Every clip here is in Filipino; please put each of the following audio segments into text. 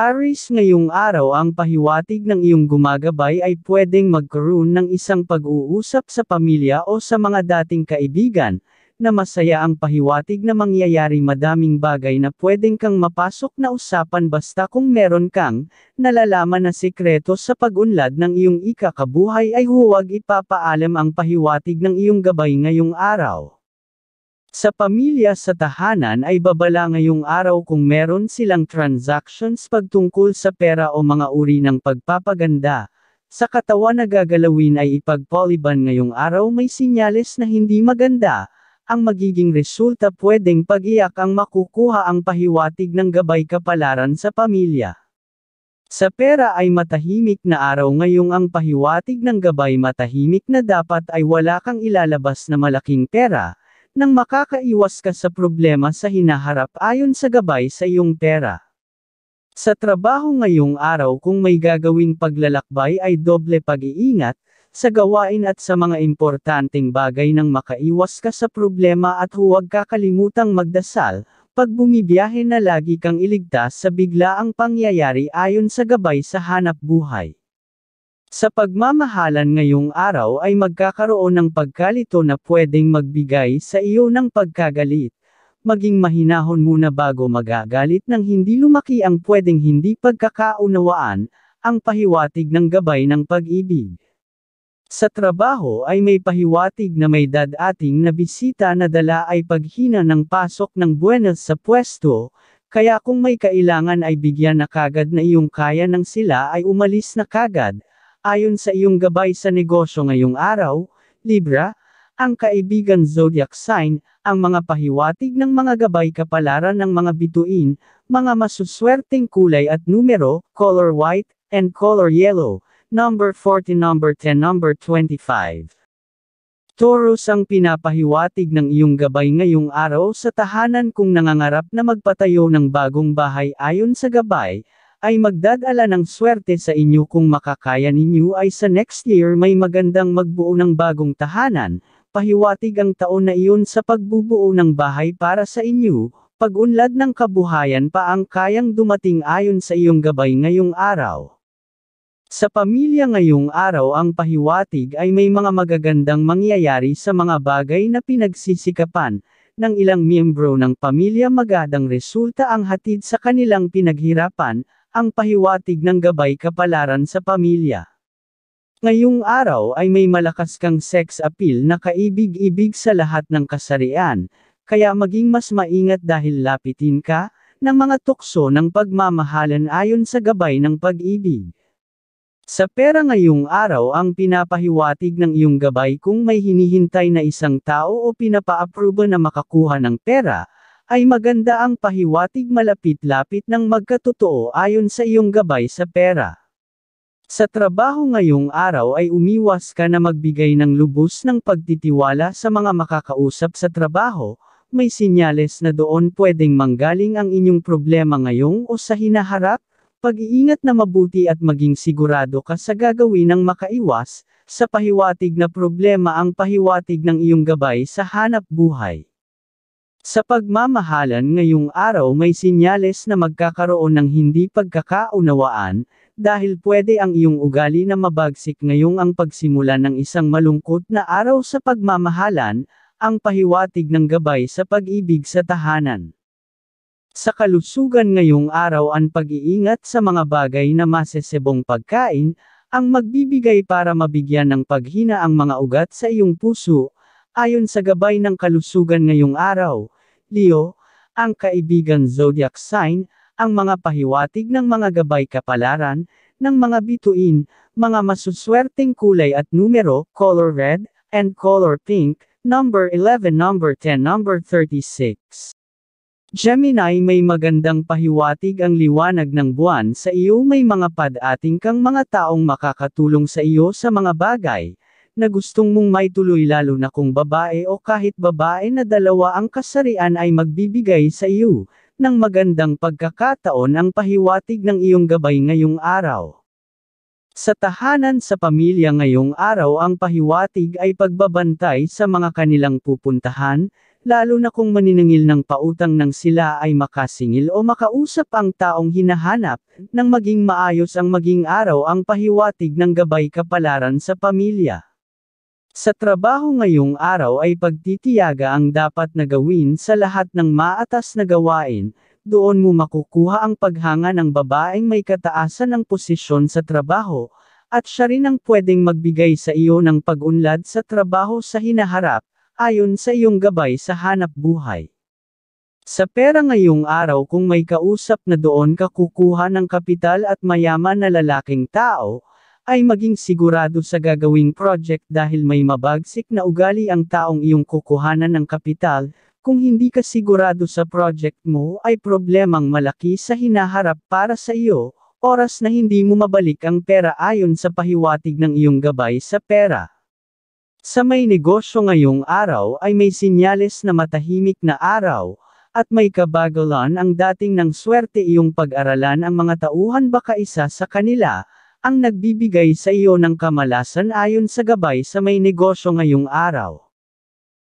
Aris ngayong araw ang pahiwatig ng iyong gumagabay ay pwedeng magkaroon ng isang pag-uusap sa pamilya o sa mga dating kaibigan, na masaya ang pahiwatig na mangyayari madaming bagay na pwedeng kang mapasok na usapan basta kung meron kang nalalaman na sikreto sa pag-unlad ng iyong ikakabuhay ay huwag ipapaalam ang pahiwatig ng iyong gabay ngayong araw. Sa pamilya sa tahanan ay babala ngayong araw kung meron silang transactions pagtungkol sa pera o mga uri ng pagpapaganda. Sa katawan na gagalawin ay ipagpoliban ngayong araw may sinyales na hindi maganda. Ang magiging resulta pwedeng pag-iyak ang makukuha ang pahiwatig ng gabay kapalaran sa pamilya. Sa pera ay matahimik na araw ngayong ang pahiwatig ng gabay matahimik na dapat ay wala kang ilalabas na malaking pera nang makakaiwas ka sa problema sa hinaharap ayon sa gabay sa iyong pera. Sa trabaho ngayong araw kung may gagawin paglalakbay ay doble pag-iingat, sa gawain at sa mga importanteng bagay nang makaiwas ka sa problema at huwag kakalimutang magdasal, pag bumibiyahe na lagi kang iligtas sa biglaang pangyayari ayon sa gabay sa hanap buhay. Sa pagmamahalan ngayong araw ay magkakaroon ng pagkalito na pwedeng magbigay sa iyo ng pagkagalit. Maging mahinahon muna bago magagalit ng hindi lumaki ang pwedeng hindi pagkakaunawaan, ang pahiwatig ng gabay ng pag-ibig. Sa trabaho ay may pahiwatig na may dadating na bisita na dala ay paghina ng pasok ng buwenas sa pwesto, kaya kung may kailangan ay bigyan na kagad na iyong kaya ng sila ay umalis na kagad, Ayon sa iyong gabay sa negosyo ngayong araw, Libra, ang kaibigan zodiac sign, ang mga pahiwatig ng mga gabay kapalaran ng mga bituin, mga masuswerteng kulay at numero, color white, and color yellow, number 40, number 10, number 25. Taurus ang pinapahiwatig ng iyong gabay ngayong araw sa tahanan kung nangangarap na magpatayo ng bagong bahay ayon sa gabay, ay magdadala ng swerte sa inyo kung makakaya ninyo ay sa next year may magandang magbuo ng bagong tahanan, pahiwatig ang taon na iyon sa pagbubuo ng bahay para sa inyo, pag-unlad ng kabuhayan pa ang kayang dumating ayon sa iyong gabay ngayong araw. Sa pamilya ngayong araw ang pahiwatig ay may mga magagandang mangyayari sa mga bagay na pinagsisikapan, ng ilang miyembro ng pamilya magadang resulta ang hatid sa kanilang pinaghirapan, ang pahiwatig ng gabay kapalaran sa pamilya. Ngayong araw ay may malakas kang sex appeal na kaibig-ibig sa lahat ng kasarian, kaya maging mas maingat dahil lapitin ka ng mga tukso ng pagmamahalan ayon sa gabay ng pag-ibig. Sa pera ngayong araw ang pinapahiwatig ng iyong gabay kung may hinihintay na isang tao o pinapa approve na makakuha ng pera, ay maganda ang pahiwatig malapit-lapit ng magkatotoo ayon sa iyong gabay sa pera. Sa trabaho ngayong araw ay umiwas ka na magbigay ng lubos ng pagtitiwala sa mga makakausap sa trabaho, may sinyales na doon pwedeng manggaling ang inyong problema ngayong o sa hinaharap, pag-iingat na mabuti at maging sigurado ka sa gagawin ng makaiwas, sa pahiwatig na problema ang pahiwatig ng iyong gabay sa hanap buhay. Sa pagmamahalan ngayong araw may sinyales na magkakaroon ng hindi pagkakaunawaan, dahil pwede ang iyong ugali na mabagsik ngayong ang pagsimula ng isang malungkot na araw sa pagmamahalan, ang pahiwatig ng gabay sa pag-ibig sa tahanan. Sa kalusugan ngayong araw ang pag-iingat sa mga bagay na masesebong pagkain, ang magbibigay para mabigyan ng paghina ang mga ugat sa iyong puso, Ayon sa gabay ng kalusugan ngayong araw, Leo, ang kaibigan zodiac sign, ang mga pahiwatig ng mga gabay kapalaran, ng mga bituin, mga masuswerteng kulay at numero, color red, and color pink, number 11, number 10, number 36. Gemini may magandang pahiwatig ang liwanag ng buwan sa iyo may mga padating kang mga taong makakatulong sa iyo sa mga bagay, na gustong mong maituloy lalo na kung babae o kahit babae na dalawa ang kasarian ay magbibigay sa iyo ng magandang pagkakataon ang pahiwatig ng iyong gabay ngayong araw. Sa tahanan sa pamilya ngayong araw ang pahiwatig ay pagbabantay sa mga kanilang pupuntahan, lalo na kung maniningil ng pautang ng sila ay makasingil o makausap ang taong hinahanap, nang maging maayos ang maging araw ang pahiwatig ng gabay kapalaran sa pamilya. Sa trabaho ngayong araw ay pagtitiyaga ang dapat na gawin sa lahat ng maatas na gawain, doon mo makukuha ang paghanga ng babaeng may kataasan ng posisyon sa trabaho, at siya rin ang pwedeng magbigay sa iyo ng pag-unlad sa trabaho sa hinaharap, ayon sa iyong gabay sa hanap buhay. Sa pera ngayong araw kung may kausap na doon ka kukuha ng kapital at mayaman na lalaking tao, ay maging sigurado sa gagawing project dahil may mabagsik na ugali ang taong iyong kukuhanan ng kapital, kung hindi ka sigurado sa project mo ay problemang malaki sa hinaharap para sa iyo, oras na hindi mo mabalik ang pera ayon sa pahiwatig ng iyong gabay sa pera. Sa may negosyo ngayong araw ay may sinyales na matahimik na araw, at may kabagalan ang dating ng swerte iyong pag-aralan ang mga tauhan baka isa sa kanila, ang nagbibigay sa iyo ng kamalasan ayon sa gabay sa may negosyo ngayong araw.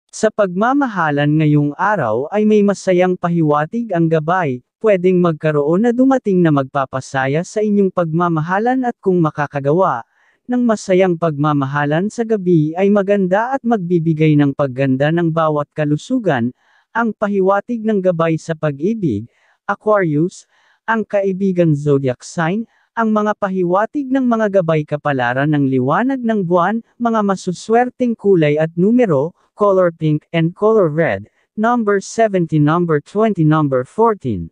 Sa pagmamahalan ngayong araw ay may masayang pahiwatig ang gabay, pwedeng magkaroon na dumating na magpapasaya sa inyong pagmamahalan at kung makakagawa, ng masayang pagmamahalan sa gabi ay maganda at magbibigay ng pagganda ng bawat kalusugan, ang pahiwatig ng gabay sa pag-ibig, Aquarius, ang kaibigan zodiac sign, ang mga pahiwatig ng mga gabay kapalaran ng liwanag ng buwan, mga masuswerteng kulay at numero, color pink and color red, number 70, number 20, number 14.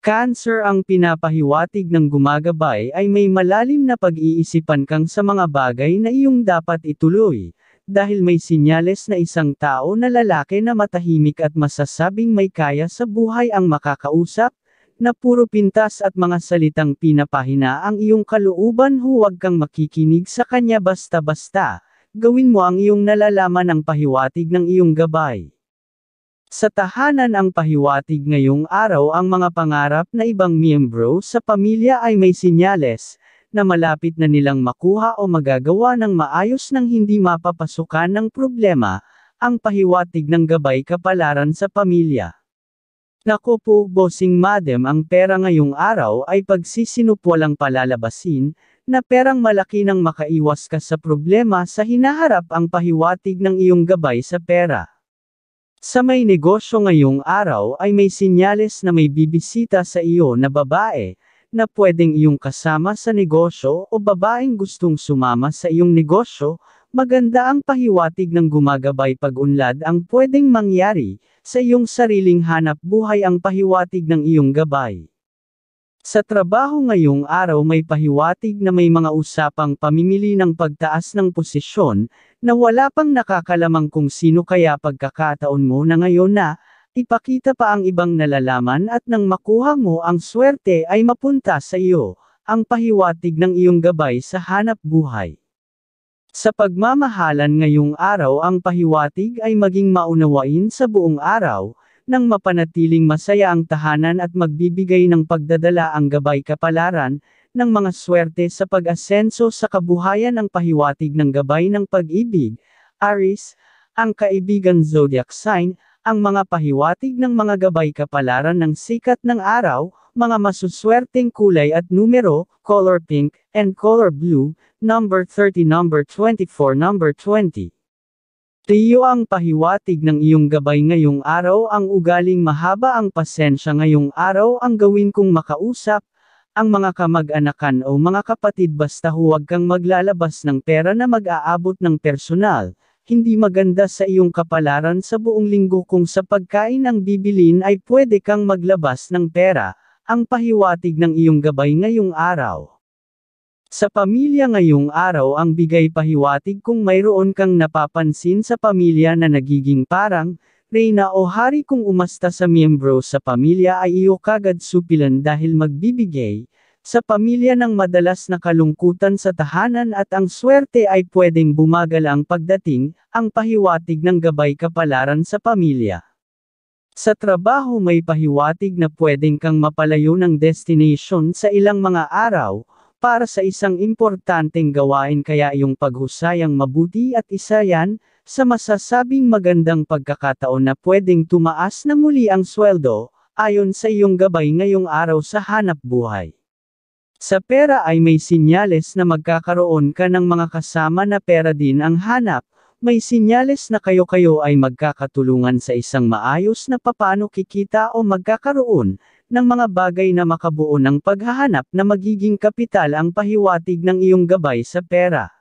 Cancer ang pinapahiwatig ng gumagabay ay may malalim na pag-iisipan kang sa mga bagay na iyong dapat ituloy, dahil may sinyales na isang tao na lalaki na matahimik at masasabing may kaya sa buhay ang makakausap, na puro pintas at mga salitang pinapahina ang iyong kalooban huwag kang makikinig sa kanya basta-basta, gawin mo ang iyong nalalaman ng pahiwatig ng iyong gabay. Sa tahanan ang pahiwatig ngayong araw ang mga pangarap na ibang miyembro sa pamilya ay may sinyales, na malapit na nilang makuha o magagawa ng maayos ng hindi mapapasukan ng problema, ang pahiwatig ng gabay kapalaran sa pamilya. Naku po bossing madam ang pera ngayong araw ay walang palalabasin, na perang malaki nang makaiwas ka sa problema sa hinaharap ang pahiwatig ng iyong gabay sa pera. Sa may negosyo ngayong araw ay may sinyales na may bibisita sa iyo na babae, na pwedeng iyong kasama sa negosyo o babaeng gustong sumama sa iyong negosyo, maganda ang pahiwatig ng gumagabay pag-unlad ang pwedeng mangyari, sa iyong sariling hanap buhay ang pahiwatig ng iyong gabay. Sa trabaho ngayong araw may pahiwatig na may mga usapang pamimili ng pagtaas ng posisyon na wala pang nakakalamang kung sino kaya pagkakataon mo na ngayon na ipakita pa ang ibang nalalaman at nang makuha mo ang swerte ay mapunta sa iyo, ang pahiwatig ng iyong gabay sa hanap buhay. Sa pagmamahalan ngayong araw ang pahiwatig ay maging maunawain sa buong araw, nang mapanatiling masaya ang tahanan at magbibigay ng pagdadala ang gabay kapalaran, ng mga swerte sa pag-asenso sa kabuhayan ang pahiwatig ng gabay ng pag-ibig, Aris, ang kaibigan zodiac sign, ang mga pahiwatig ng mga gabay kapalaran ng sikat ng araw, mga masuswerteng kulay at numero, color pink, and color blue, number 30 number 24 number 20. Tiyo ang pahiwatig ng iyong gabay ngayong araw ang ugaling mahaba ang pasensya ngayong araw ang gawin kong makausap, ang mga kamag-anakan o mga kapatid basta huwag kang maglalabas ng pera na mag-aabot ng personal, hindi maganda sa iyong kapalaran sa buong linggo kung sa pagkain ang bibilin ay pwede kang maglabas ng pera, ang pahiwatig ng iyong gabay ngayong araw. Sa pamilya ngayong araw ang bigay pahiwatig kung mayroon kang napapansin sa pamilya na nagiging parang, reyna o hari kung umasta sa miyembro sa pamilya ay iyo kagad supilan dahil magbibigay, sa pamilya ng madalas na kalungkutan sa tahanan at ang swerte ay pwedeng bumagal ang pagdating, ang pahiwatig ng gabay kapalaran sa pamilya. Sa trabaho may pahiwatig na pwedeng kang mapalayo ng destination sa ilang mga araw, para sa isang importanteng gawain kaya iyong paghusayang mabuti at isa yan, sa masasabing magandang pagkakataon na pwedeng tumaas na muli ang sweldo, ayon sa iyong gabay ngayong araw sa hanap buhay. Sa pera ay may sinyales na magkakaroon ka ng mga kasama na pera din ang hanap, may sinyales na kayo-kayo ay magkakatulungan sa isang maayos na papano kikita o magkakaroon ng mga bagay na makabuo ng paghahanap na magiging kapital ang pahiwatig ng iyong gabay sa pera.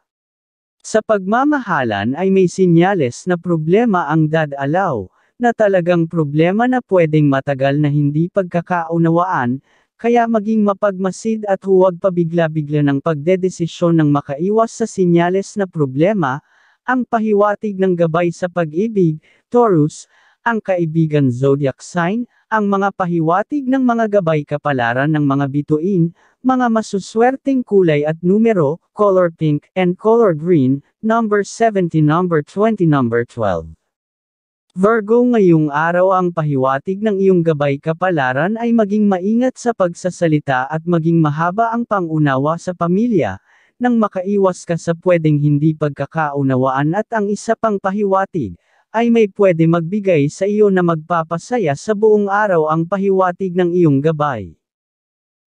Sa pagmamahalan ay may sinyales na problema ang dadalaw, na talagang problema na pwedeng matagal na hindi pagkakaunawaan, kaya maging mapagmasid at huwag pabigla-bigla ng pagdedesisyon ng makaiwas sa sinyales na problema, ang pahiwatig ng gabay sa pag-ibig, Taurus, ang kaibigan zodiac sign, ang mga pahiwatig ng mga gabay kapalaran ng mga bituin, mga masuswerteng kulay at numero, color pink and color green, number 70, number 20, number 12. Virgo ngayong araw ang pahiwatig ng iyong gabay kapalaran ay maging maingat sa pagsasalita at maging mahaba ang pangunawa sa pamilya, nang makaiwas ka sa pwedeng hindi pagkakaunawaan at ang isa pang pahiwatig, ay may pwede magbigay sa iyo na magpapasaya sa buong araw ang pahiwatig ng iyong gabay.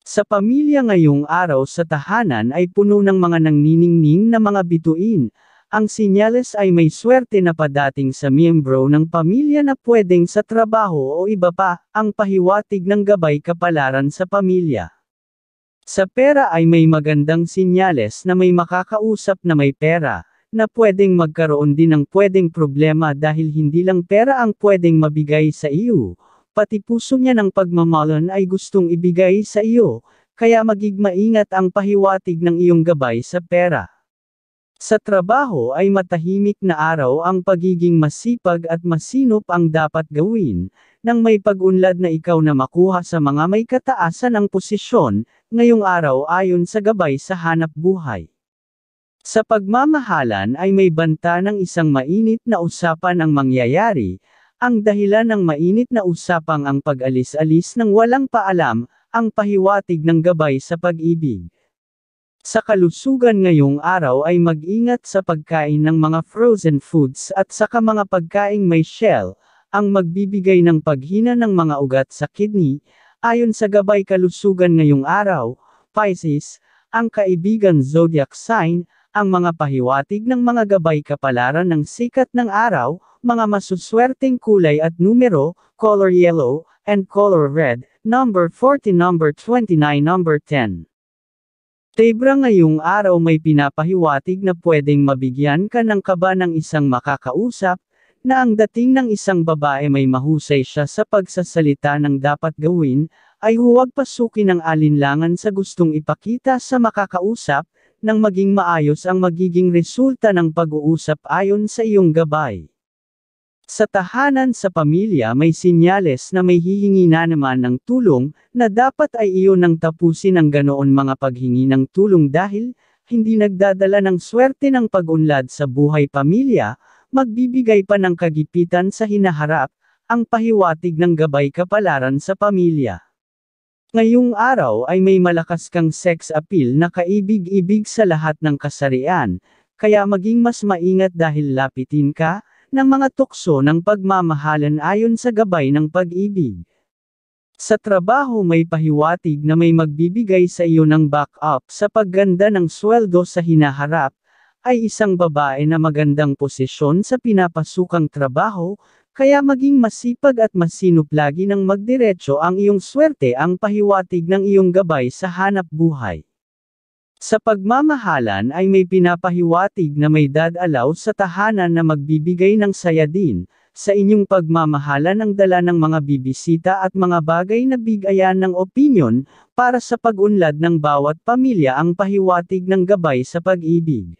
Sa pamilya ngayong araw sa tahanan ay puno ng mga nangniningning na mga bituin, ang sinyales ay may swerte na padating sa miyembro ng pamilya na pwedeng sa trabaho o iba pa, ang pahiwatig ng gabay kapalaran sa pamilya. Sa pera ay may magandang sinyales na may makakausap na may pera, na pwedeng magkaroon din ng pwedeng problema dahil hindi lang pera ang pwedeng mabigay sa iyo, pati puso niya ng pagmamalan ay gustong ibigay sa iyo, kaya magigmaingat ang pahiwatig ng iyong gabay sa pera. Sa trabaho ay matahimik na araw ang pagiging masipag at masinop ang dapat gawin, nang may pag-unlad na ikaw na makuha sa mga may kataasan ang posisyon, ngayong araw ayon sa gabay sa hanap buhay. Sa pagmamahalan ay may banta ng isang mainit na usapan ang mangyayari, ang dahilan ng mainit na usapang ang pag-alis-alis ng walang paalam, ang pahiwatig ng gabay sa pag-ibig. Sa kalusugan ngayong araw ay mag-ingat sa pagkain ng mga frozen foods at saka mga pagkain may shell, ang magbibigay ng paghina ng mga ugat sa kidney, ayon sa gabay kalusugan ngayong araw, Pisces, ang kaibigan zodiac sign, ang mga pahiwatig ng mga gabay kapalaran ng sikat ng araw, mga masuswerteng kulay at numero, color yellow, and color red, number 40 number 29 number 10. Tebra ngayong araw may pinapahiwatig na pwedeng mabigyan ka ng kaba ng isang makakausap, na ang dating ng isang babae may mahusay siya sa pagsasalita ng dapat gawin, ay huwag pasukin ang alinlangan sa gustong ipakita sa makakausap, nang maging maayos ang magiging resulta ng pag-uusap ayon sa iyong gabay. Sa tahanan sa pamilya may sinyales na may hihingi na naman ng tulong, na dapat ay iyon ang tapusin ang ganoon mga paghingi ng tulong dahil, hindi nagdadala ng swerte ng pagunlad sa buhay pamilya, magbibigay pa ng kagipitan sa hinaharap, ang pahiwatig ng gabay kapalaran sa pamilya. Ngayong araw ay may malakas kang sex appeal na kaibig-ibig sa lahat ng kasarian, kaya maging mas maingat dahil lapitin ka, ng mga tukso ng pagmamahalan ayon sa gabay ng pag-ibig. Sa trabaho may pahiwatig na may magbibigay sa iyo ng backup sa pagganda ng sweldo sa hinaharap, ay isang babae na magandang posisyon sa pinapasukang trabaho, kaya maging masipag at masinop lagi ng magdiretso ang iyong swerte ang pahiwatig ng iyong gabay sa hanap buhay. Sa pagmamahalan ay may pinapahiwatig na may dadalaw sa tahanan na magbibigay ng saya din, sa inyong pagmamahalan ang dala ng mga bibisita at mga bagay na bigayan ng opinion, para sa pagunlad ng bawat pamilya ang pahiwatig ng gabay sa pag-ibig.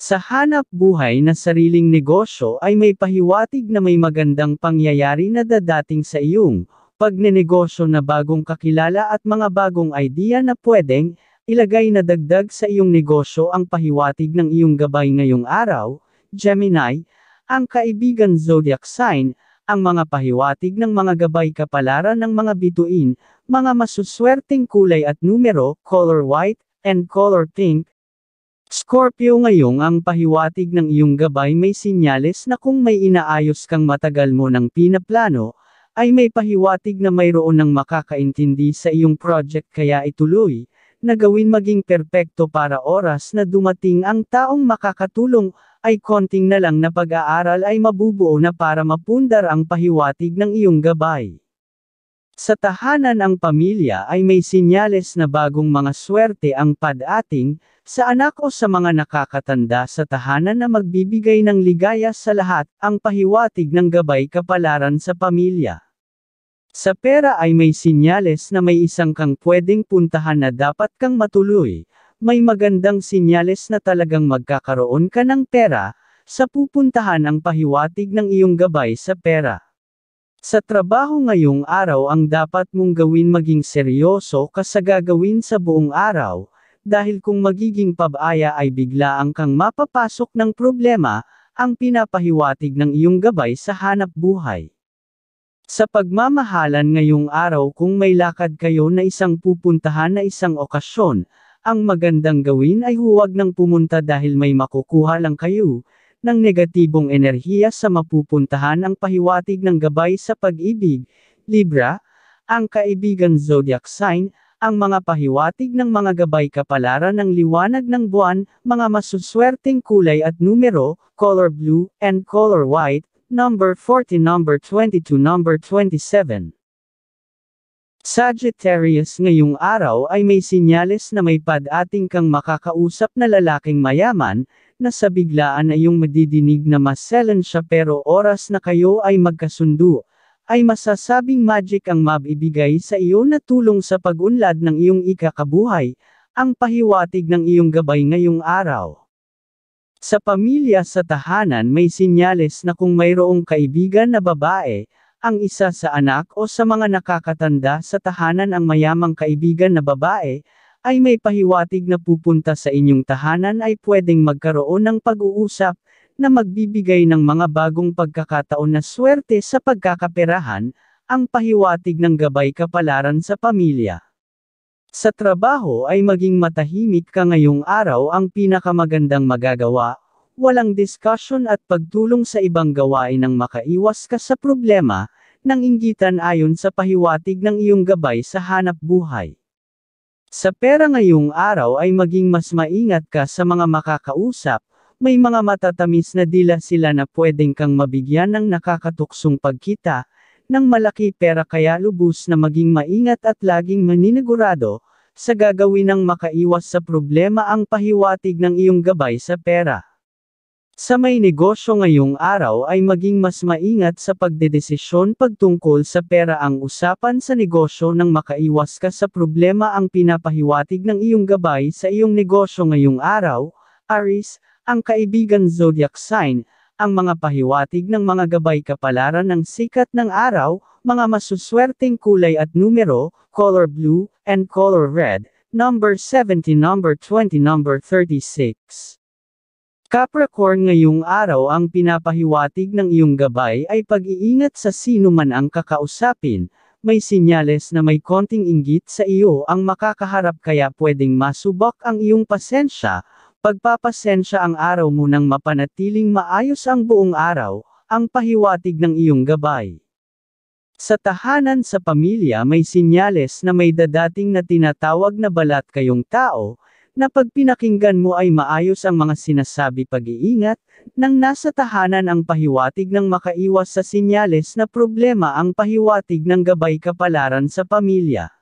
Sa hanap buhay na sariling negosyo ay may pahiwatig na may magandang pangyayari na dadating sa iyong pagnenegosyo na bagong kakilala at mga bagong idea na pwedeng Ilagay na dagdag sa iyong negosyo ang pahiwatig ng iyong gabay ngayong araw, Gemini, ang kaibigan zodiac sign, ang mga pahiwatig ng mga gabay kapalaran ng mga bituin, mga masuswerteng kulay at numero, color white, and color pink. Scorpio ngayong ang pahiwatig ng iyong gabay may sinyales na kung may inaayos kang matagal mo ng pinaplano, ay may pahiwatig na mayroon ng makakaintindi sa iyong project kaya ituloy na gawin maging perpekto para oras na dumating ang taong makakatulong, ay konting na lang na pag-aaral ay mabubuo na para mapundar ang pahiwatig ng iyong gabay. Sa tahanan ang pamilya ay may sinyales na bagong mga swerte ang padating, sa anak o sa mga nakakatanda sa tahanan na magbibigay ng ligaya sa lahat, ang pahiwatig ng gabay kapalaran sa pamilya. Sa pera ay may sinyales na may isang kang pwedeng puntahan na dapat kang matuloy, may magandang sinyales na talagang magkakaroon ka ng pera, sa pupuntahan ang pahiwatig ng iyong gabay sa pera. Sa trabaho ngayong araw ang dapat mong gawin maging seryoso ka sa gagawin sa buong araw, dahil kung magiging pabaya ay bigla ang kang mapapasok ng problema, ang pinapahiwatig ng iyong gabay sa hanap buhay. Sa pagmamahalan ngayong araw kung may lakad kayo na isang pupuntahan na isang okasyon, ang magandang gawin ay huwag nang pumunta dahil may makukuha lang kayo ng negatibong enerhiya sa mapupuntahan ang pahiwatig ng gabay sa pag-ibig, Libra, ang kaibigan zodiac sign, ang mga pahiwatig ng mga gabay kapalaran ng liwanag ng buwan, mga masuswerteng kulay at numero, color blue and color white, Number 40 Number 22 Number 27 Sagittarius ngayong araw ay may sinyales na may padating kang makakausap na lalaking mayaman, na sa biglaan ay yung madidinig na maselan siya pero oras na kayo ay magkasundo, ay masasabing magic ang mabibigay sa iyo na tulong sa pagunlad ng iyong ikakabuhay, ang pahiwatig ng iyong gabay ngayong araw. Sa pamilya sa tahanan may sinyales na kung mayroong kaibigan na babae, ang isa sa anak o sa mga nakakatanda sa tahanan ang mayamang kaibigan na babae, ay may pahiwatig na pupunta sa inyong tahanan ay pwedeng magkaroon ng pag-uusap na magbibigay ng mga bagong pagkakataon na swerte sa pagkakaperahan, ang pahiwatig ng gabay kapalaran sa pamilya. Sa trabaho ay maging matahimik ka ngayong araw ang pinakamagandang magagawa, walang discussion at pagtulong sa ibang gawain ang makaiwas ka sa problema, ng inggitan ayon sa pahiwatig ng iyong gabay sa hanap buhay. Sa pera ngayong araw ay maging mas maingat ka sa mga makakausap, may mga matatamis na dila sila na pwedeng kang mabigyan ng nakakatuksong pagkita, ng malaki pera kaya lubos na maging maingat at laging maninigurado, sa gagawin ng makaiwas sa problema ang pahiwatig ng iyong gabay sa pera. Sa may negosyo ngayong araw ay maging mas maingat sa pagdedesisyon pagtungkol sa pera ang usapan sa negosyo nang makaiwas ka sa problema ang pinapahiwatig ng iyong gabay sa iyong negosyo ngayong araw, Aris, ang kaibigan zodiac sign, ang mga pahiwatig ng mga gabay kapalaran ng sikat ng araw, mga masuswerteng kulay at numero, color blue, and color red, number 70, number 20, number 36. Capricorn ngayong araw ang pinapahiwatig ng iyong gabay ay pag-iingat sa sino man ang kakausapin, may sinyales na may konting inggit sa iyo ang makakaharap kaya pwedeng masubok ang iyong pasensya, Pagpapasensya ang araw mo nang mapanatiling maayos ang buong araw, ang pahiwatig ng iyong gabay. Sa tahanan sa pamilya may sinyales na may dadating na tinatawag na balat kayong tao, na pag mo ay maayos ang mga sinasabi pag-iingat, nang nasa tahanan ang pahiwatig ng makaiwas sa sinyales na problema ang pahiwatig ng gabay kapalaran sa pamilya.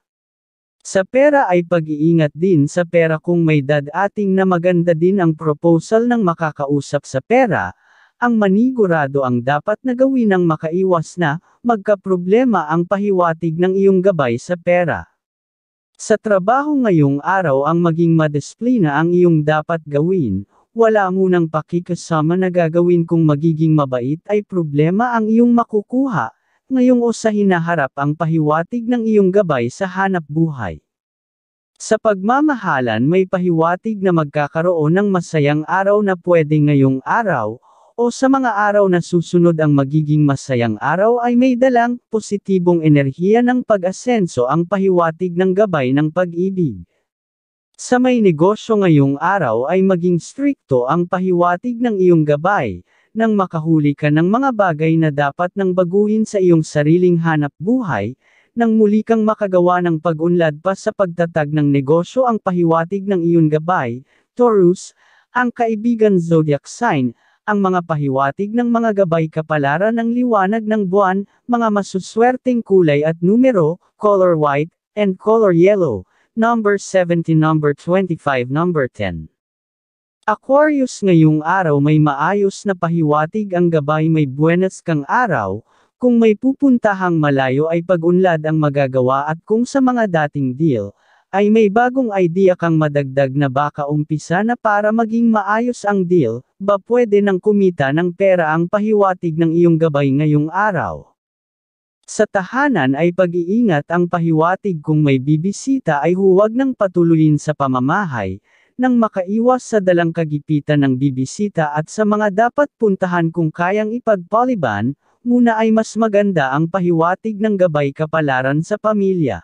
Sa pera ay pag-iingat din sa pera kung may dad ating na maganda din ang proposal ng makakausap sa pera, ang manigurado ang dapat na gawin ang makaiwas na magkaproblema ang pahiwatig ng iyong gabay sa pera. Sa trabaho ngayong araw ang maging madisiplina ang iyong dapat gawin, wala munang pakikasama na gagawin kung magiging mabait ay problema ang iyong makukuha, ngayong o sa hinaharap ang pahiwatig ng iyong gabay sa hanap buhay. Sa pagmamahalan may pahiwatig na magkakaroon ng masayang araw na pwede ngayong araw, o sa mga araw na susunod ang magiging masayang araw ay may dalang positibong enerhiya ng pag-asenso ang pahiwatig ng gabay ng pag-ibig. Sa may negosyo ngayong araw ay maging strikto ang pahiwatig ng iyong gabay, nang makahuli ka ng mga bagay na dapat nang baguhin sa iyong sariling hanap buhay, nang muli kang makagawa ng pag-unlad pa sa pagtatag ng negosyo ang pahiwatig ng iyon gabay, Taurus, ang kaibigan zodiac sign, ang mga pahiwatig ng mga gabay kapalaran ng liwanag ng buwan, mga masuswerteng kulay at numero, color white, and color yellow, number 70, number 25, number 10. Aquarius ngayong araw may maayos na pahiwatig ang gabay may buenas kang araw, kung may pupuntahang malayo ay pag-unlad ang magagawa at kung sa mga dating deal, ay may bagong idea kang madagdag na baka umpisa na para maging maayos ang deal, ba pwede nang kumita ng pera ang pahiwatig ng iyong gabay ngayong araw. Sa tahanan ay pag-iingat ang pahiwatig kung may bibisita ay huwag nang patuloyin sa pamamahay, nang makaiwas sa dalang kagipitan ng bibisita at sa mga dapat puntahan kung kayang ipagpaliban, muna ay mas maganda ang pahiwatig ng gabay kapalaran sa pamilya.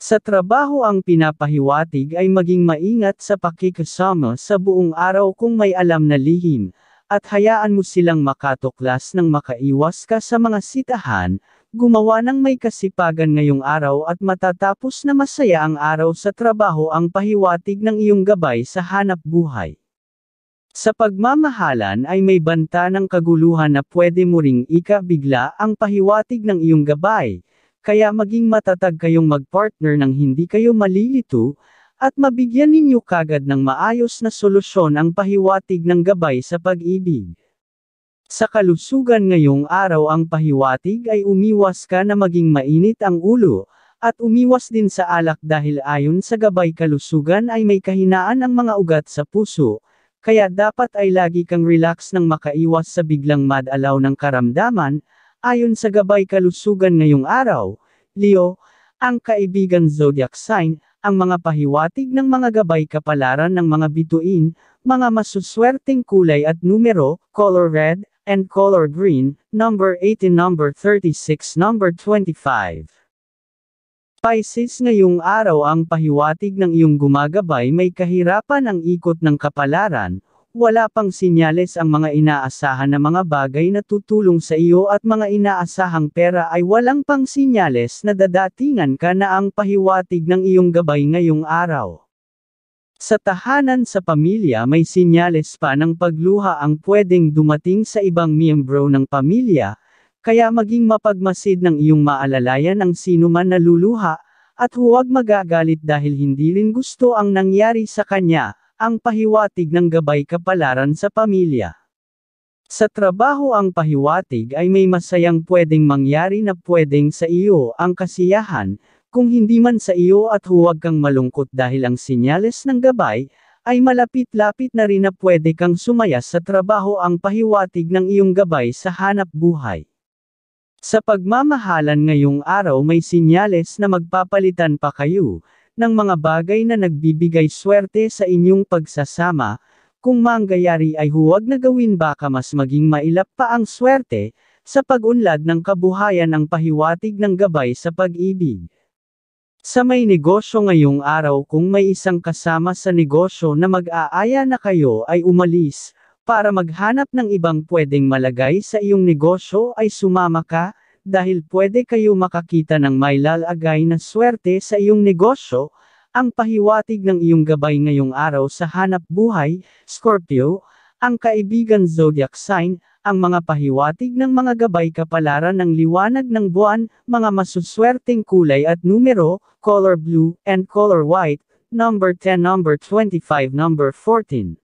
Sa trabaho ang pinapahiwatig ay maging maingat sa pakikasama sa buong araw kung may alam na lihim, at hayaan mo silang makatuklas nang makaiwas ka sa mga sitahan, gumawa ng may kasipagan ngayong araw at matatapos na masaya ang araw sa trabaho ang pahiwatig ng iyong gabay sa hanap buhay. Sa pagmamahalan ay may banta ng kaguluhan na pwede mo ring ikabigla ang pahiwatig ng iyong gabay, kaya maging matatag kayong magpartner nang hindi kayo malilito, at mabigyan ninyo kagad ng maayos na solusyon ang pahiwatig ng gabay sa pag-ibig. Sa kalusugan ngayong araw ang pahiwatig ay umiwas ka na maging mainit ang ulo, at umiwas din sa alak dahil ayon sa gabay kalusugan ay may kahinaan ang mga ugat sa puso, kaya dapat ay lagi kang relax nang makaiwas sa biglang madalaw ng karamdaman, ayon sa gabay kalusugan ngayong araw, Leo, ang kaibigan zodiac sign, ang mga pahiwatig ng mga gabay kapalaran ng mga bituin, mga masuswerteng kulay at numero, color red, and color green, number 18, number 36, number 25. Pisces ngayong araw ang pahiwatig ng iyong gumagabay may kahirapan ang ikot ng kapalaran, wala pang sinyales ang mga inaasahan na mga bagay na tutulong sa iyo at mga inaasahang pera ay walang pang sinyales na dadatingan ka na ang pahiwatig ng iyong gabay ngayong araw. Sa tahanan sa pamilya may sinyales pa ng pagluha ang pwedeng dumating sa ibang miyembro ng pamilya, kaya maging mapagmasid ng iyong maalalayan ang sino man naluluha, at huwag magagalit dahil hindi rin gusto ang nangyari sa kanya, ang pahiwatig ng gabay kapalaran sa pamilya. Sa trabaho ang pahiwatig ay may masayang pwedeng mangyari na pwedeng sa iyo ang kasiyahan, kung hindi man sa iyo at huwag kang malungkot dahil ang sinyales ng gabay, ay malapit-lapit na rin na pwede kang sumaya sa trabaho ang pahiwatig ng iyong gabay sa hanap buhay. Sa pagmamahalan ngayong araw may sinyales na magpapalitan pa kayo, ng mga bagay na nagbibigay swerte sa inyong pagsasama, kung mangyayari ay huwag na gawin baka mas maging mailap pa ang swerte, sa pagunlad ng kabuhayan ang pahiwatig ng gabay sa pag-ibig. Sa may negosyo ngayong araw kung may isang kasama sa negosyo na mag-aaya na kayo ay umalis, para maghanap ng ibang pwedeng malagay sa iyong negosyo ay sumama ka, dahil pwede kayo makakita ng may lalagay na swerte sa iyong negosyo, ang pahiwatig ng iyong gabay ngayong araw sa hanap buhay, Scorpio, ang kaibigan zodiac sign, ang mga pahiwatig ng mga gabay kapalaran ng liwanag ng buwan, mga masuswerteng kulay at numero, color blue, and color white, number 10, number 25, number 14.